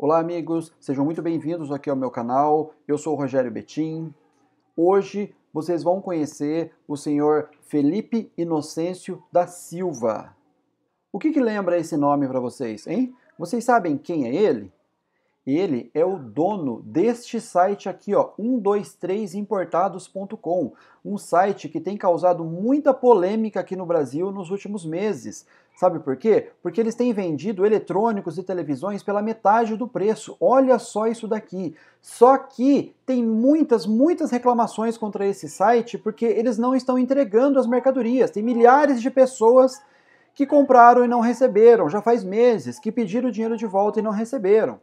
Olá, amigos, sejam muito bem-vindos aqui ao meu canal. Eu sou o Rogério Betim. Hoje vocês vão conhecer o senhor Felipe Inocêncio da Silva. O que, que lembra esse nome para vocês, hein? Vocês sabem quem é ele? Ele é o dono deste site aqui, ó, 123importados.com, um site que tem causado muita polêmica aqui no Brasil nos últimos meses. Sabe por quê? Porque eles têm vendido eletrônicos e televisões pela metade do preço. Olha só isso daqui. Só que tem muitas, muitas reclamações contra esse site porque eles não estão entregando as mercadorias. Tem milhares de pessoas que compraram e não receberam, já faz meses, que pediram o dinheiro de volta e não receberam.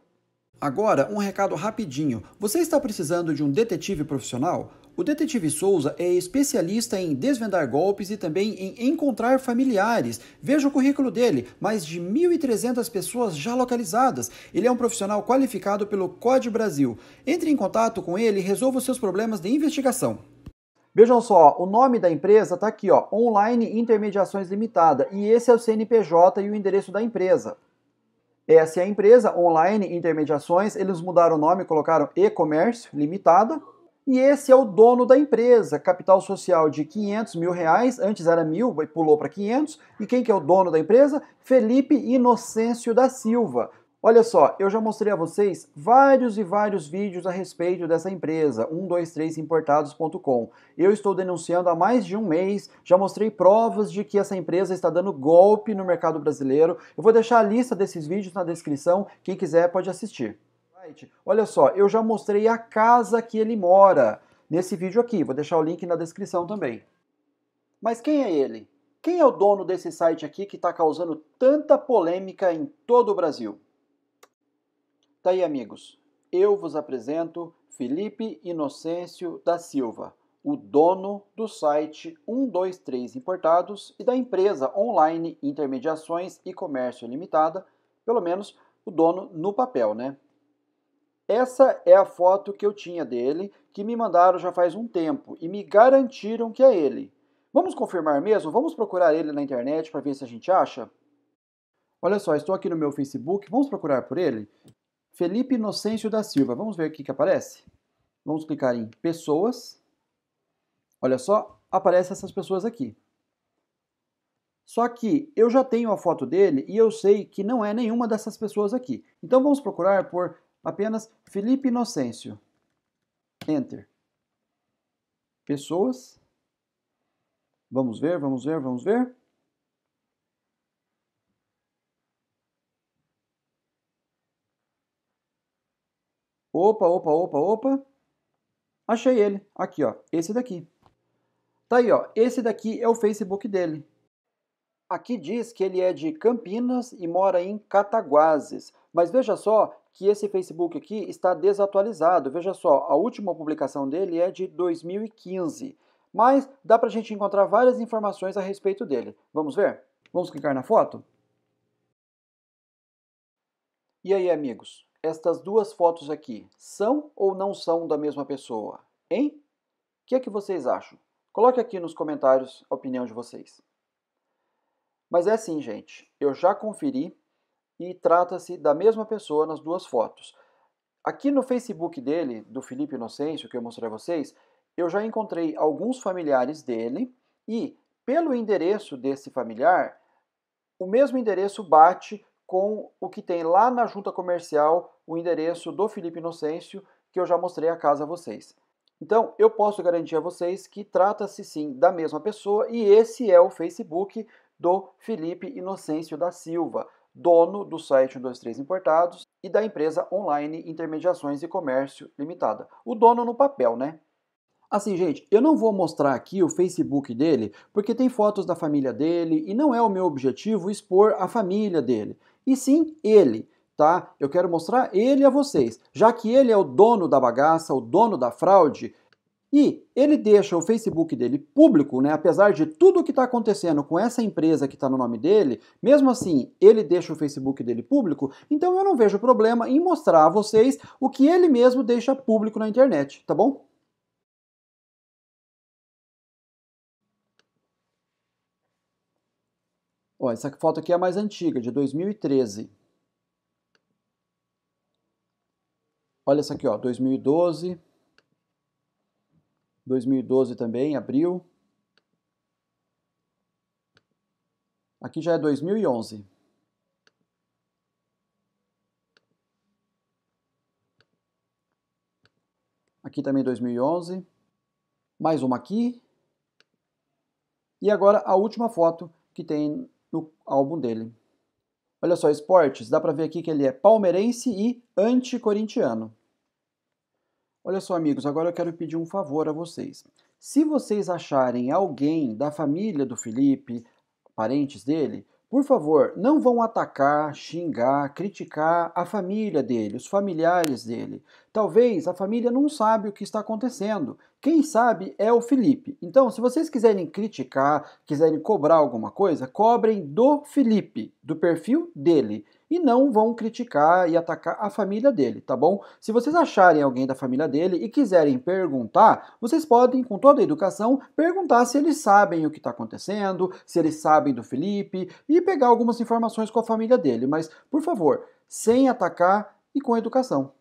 Agora, um recado rapidinho. Você está precisando de um detetive profissional? O detetive Souza é especialista em desvendar golpes e também em encontrar familiares. Veja o currículo dele: mais de 1.300 pessoas já localizadas. Ele é um profissional qualificado pelo Code Brasil. Entre em contato com ele e resolva os seus problemas de investigação. Vejam só, o nome da empresa está aqui, ó, Online Intermediações Limitada, e esse é o CNPJ e o endereço da empresa. Essa é a empresa, Online Intermediações, eles mudaram o nome, colocaram e-comércio limitada. E esse é o dono da empresa, capital social de 500 mil reais, antes era mil, pulou para 500. E quem que é o dono da empresa? Felipe Inocêncio da Silva, Olha só, eu já mostrei a vocês vários e vários vídeos a respeito dessa empresa, 123importados.com. Eu estou denunciando há mais de um mês, já mostrei provas de que essa empresa está dando golpe no mercado brasileiro. Eu vou deixar a lista desses vídeos na descrição, quem quiser pode assistir. Olha só, eu já mostrei a casa que ele mora nesse vídeo aqui, vou deixar o link na descrição também. Mas quem é ele? Quem é o dono desse site aqui que está causando tanta polêmica em todo o Brasil? Tá aí, amigos. Eu vos apresento Felipe Inocêncio da Silva, o dono do site 123 Importados e da empresa online Intermediações e Comércio Limitada, pelo menos o dono no papel, né? Essa é a foto que eu tinha dele, que me mandaram já faz um tempo e me garantiram que é ele. Vamos confirmar mesmo? Vamos procurar ele na internet para ver se a gente acha? Olha só, estou aqui no meu Facebook, vamos procurar por ele? Felipe Inocêncio da Silva. Vamos ver o que aparece? Vamos clicar em pessoas. Olha só, aparecem essas pessoas aqui. Só que eu já tenho a foto dele e eu sei que não é nenhuma dessas pessoas aqui. Então vamos procurar por apenas Felipe Inocêncio. Enter. Pessoas. Vamos ver, vamos ver, vamos ver. Opa, opa, opa, opa. Achei ele. Aqui, ó. Esse daqui. Tá aí, ó. Esse daqui é o Facebook dele. Aqui diz que ele é de Campinas e mora em Cataguases. Mas veja só que esse Facebook aqui está desatualizado. Veja só, a última publicação dele é de 2015. Mas dá para a gente encontrar várias informações a respeito dele. Vamos ver? Vamos clicar na foto? E aí, amigos? estas duas fotos aqui são ou não são da mesma pessoa? Hein? O que é que vocês acham? Coloque aqui nos comentários a opinião de vocês. Mas é assim, gente. Eu já conferi e trata-se da mesma pessoa nas duas fotos. Aqui no Facebook dele, do Felipe Inocêncio, que eu mostrei a vocês, eu já encontrei alguns familiares dele e, pelo endereço desse familiar, o mesmo endereço bate com o que tem lá na junta comercial, o endereço do Felipe Inocêncio, que eu já mostrei a casa a vocês. Então, eu posso garantir a vocês que trata-se sim da mesma pessoa e esse é o Facebook do Felipe Inocêncio da Silva, dono do site 123 Importados e da empresa online Intermediações e Comércio Limitada. O dono no papel, né? Assim, gente, eu não vou mostrar aqui o Facebook dele porque tem fotos da família dele e não é o meu objetivo expor a família dele e sim ele, tá? Eu quero mostrar ele a vocês, já que ele é o dono da bagaça, o dono da fraude, e ele deixa o Facebook dele público, né? Apesar de tudo o que está acontecendo com essa empresa que está no nome dele, mesmo assim ele deixa o Facebook dele público, então eu não vejo problema em mostrar a vocês o que ele mesmo deixa público na internet, tá bom? Ó, essa foto aqui é a mais antiga, de 2013. Olha essa aqui, ó, 2012. 2012 também, abril. Aqui já é 2011. Aqui também 2011. Mais uma aqui. E agora a última foto que tem no álbum dele. Olha só, esportes, dá para ver aqui que ele é palmeirense e anticorintiano. Olha só, amigos, agora eu quero pedir um favor a vocês. Se vocês acharem alguém da família do Felipe, parentes dele, por favor, não vão atacar, xingar, criticar a família dele, os familiares dele. Talvez a família não sabe o que está acontecendo. Quem sabe é o Felipe. Então, se vocês quiserem criticar, quiserem cobrar alguma coisa, cobrem do Felipe, do perfil dele e não vão criticar e atacar a família dele, tá bom? Se vocês acharem alguém da família dele e quiserem perguntar, vocês podem, com toda a educação, perguntar se eles sabem o que está acontecendo, se eles sabem do Felipe e pegar algumas informações com a família dele, mas, por favor, sem atacar e com educação.